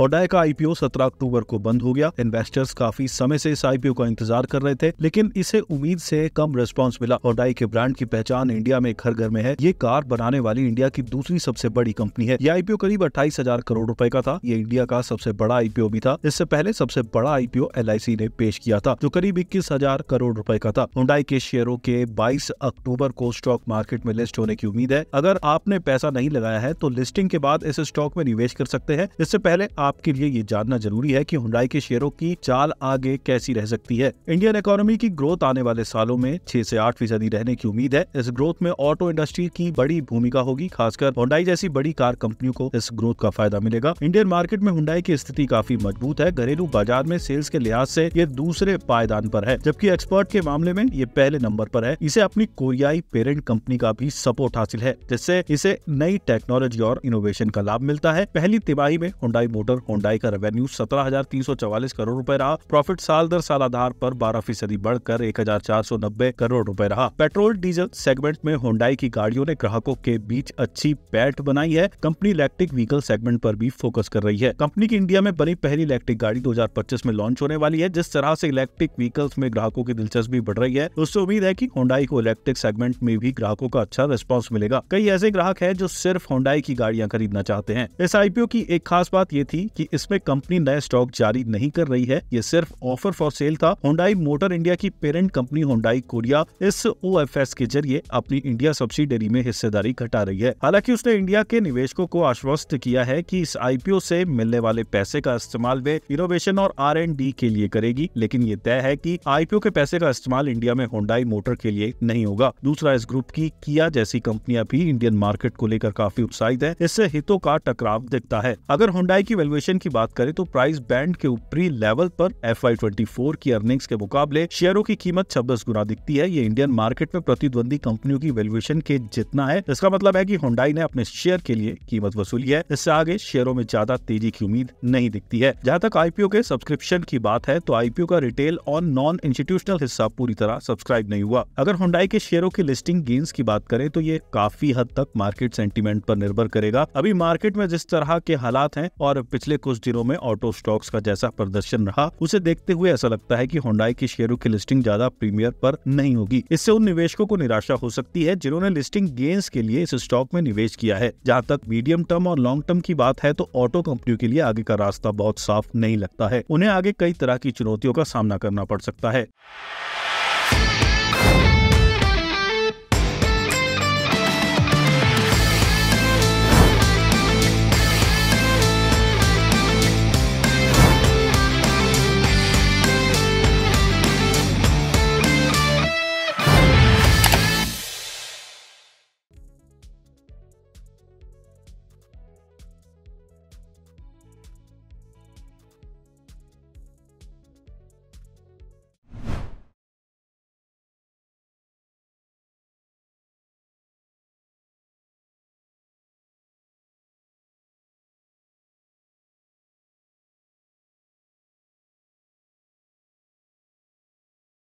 होडाई का आईपीओ 17 अक्टूबर को बंद हो गया इन्वेस्टर्स काफी समय से इस आईपीओ का इंतजार कर रहे थे लेकिन इसे उम्मीद से कम रिस्पांस मिला होडाई के ब्रांड की पहचान इंडिया में घर घर में है ये कार बनाने वाली इंडिया की दूसरी सबसे बड़ी कंपनी है ये आईपीओ करीब अट्ठाईस हजार करोड़ रूपए का था ये इंडिया का सबसे बड़ा आईपीओ भी था इससे पहले सबसे बड़ा आईपीओ एल ने पेश किया था जो करीब इक्कीस करोड़ रूपए का था हुडाई के शेयरों के बाईस अक्टूबर को स्टॉक मार्केट में लिस्ट होने की उम्मीद है अगर आपने पैसा नहीं लगाया है तो लिस्टिंग के बाद इस स्टॉक में निवेश कर सकते हैं इससे पहले आपके लिए ये जानना जरूरी है कि हुंडई के शेयरों की चाल आगे कैसी रह सकती है इंडियन इकोनॉमी की ग्रोथ आने वाले सालों में छह से आठ फीसदी रहने की उम्मीद है इस ग्रोथ में ऑटो इंडस्ट्री की बड़ी भूमिका होगी खासकर हुंडई जैसी बड़ी कार कंपनियों को इस ग्रोथ का फायदा मिलेगा इंडियन मार्केट में हुंडई की स्थिति काफी मजबूत है घरेलू बाजार में सेल्स के लिहाज से ये दूसरे पायदान पर है जबकि एक्सपर्ट के मामले में ये पहले नंबर पर है इसे अपनी कोरियाई पेरेंट कंपनी का भी सपोर्ट हासिल है जिससे इसे नई टेक्नोलॉजी और इनोवेशन का लाभ मिलता है पहली तिमाही में हुंडई मोटर सेक्टर होंडाई का रेवेन्यू सत्रह करोड़ रूपए रहा प्रॉफिट साल दर साल आधार पर 12 फीसदी बढ़कर 1490 करोड़ रूपए रहा पेट्रोल डीजल सेगमेंट में होंडाई की गाड़ियों ने ग्राहकों के बीच अच्छी पैठ बनाई है कंपनी इलेक्ट्रिक व्हीकल सेगमेंट पर भी फोकस कर रही है कंपनी की इंडिया में बनी पहली इलेक्ट्रिक गाड़ी दो में लॉन्च होने वाली है जिस तरह से इलेक्ट्रिक व्हीकल्स में ग्राहकों की दिलचस्पी बढ़ रही है उससे उम्मीद है की होंडाई को इलेक्ट्रिक सेगमेंट में भी ग्राहकों का अच्छा रिस्पॉन्स मिलेगा कई ऐसे ग्राहक है जो सिर्फ होंडाई की गाड़ियाँ खरीदना चाहते हैं इस आईपीओ की एक खास बात ये थी थी कि इसमें कंपनी नए स्टॉक जारी नहीं कर रही है ये सिर्फ ऑफर फॉर सेल था होंडाई मोटर इंडिया की पेरेंट कंपनी होंडाई कोरिया इस ओ के जरिए अपनी इंडिया सब्सिडरी में हिस्सेदारी घटा रही है हालांकि उसने इंडिया के निवेशकों को आश्वस्त किया है कि इस आईपीओ से मिलने वाले पैसे का इस्तेमाल वे इनोवेशन और आर एंड डी के लिए करेगी लेकिन ये तय है की आईपीओ के पैसे का इस्तेमाल इंडिया में होंडाई मोटर के लिए नहीं होगा दूसरा इस ग्रुप की किया जैसी कंपनियां भी इंडियन मार्केट को लेकर काफी उत्साहित है इससे हितों का टकराव दिखता है अगर होंडाई की वैल्यू वैल्यूएशन की बात करें तो प्राइस बैंड के ऊपरी लेवल पर एफ आई की अर्निंग्स के मुकाबले शेयरों की कीमत छब्बीस गुना दिखती है ये इंडियन मार्केट में प्रतिद्वंदी कंपनियों की वैल्यूएशन के जितना है इसका मतलब है की होंडाई ने अपने शेयर के लिए कीमत वसूली है इससे आगे शेयरों में ज्यादा तेजी की उम्मीद नहीं दिखती है जहाँ तक आईपीओ के सब्सक्रिप्शन की बात है तो आईपीओ का रिटेल और नॉन इंस्टीट्यूशनल हिस्सा पूरी तरह सब्सक्राइब नहीं हुआ अगर होंडाई के शेयरों की लिस्टिंग गेंस की बात करें तो ये काफी हद तक मार्केट सेंटिमेंट पर निर्भर करेगा अभी मार्केट में जिस तरह के हालात हैं और पिछले पिछले कुछ दिनों में ऑटो स्टॉक्स का जैसा प्रदर्शन रहा उसे देखते हुए ऐसा लगता है की होंडाई की शेयरों की लिस्टिंग ज्यादा प्रीमियर पर नहीं होगी इससे उन निवेशकों को निराशा हो सकती है जिन्होंने लिस्टिंग गेंस के लिए इस स्टॉक में निवेश किया है जहाँ तक मीडियम टर्म और लॉन्ग टर्म की बात है तो ऑटो कंपनियों के लिए आगे का रास्ता बहुत साफ नहीं लगता है उन्हें आगे कई तरह की चुनौतियों का सामना करना पड़ सकता है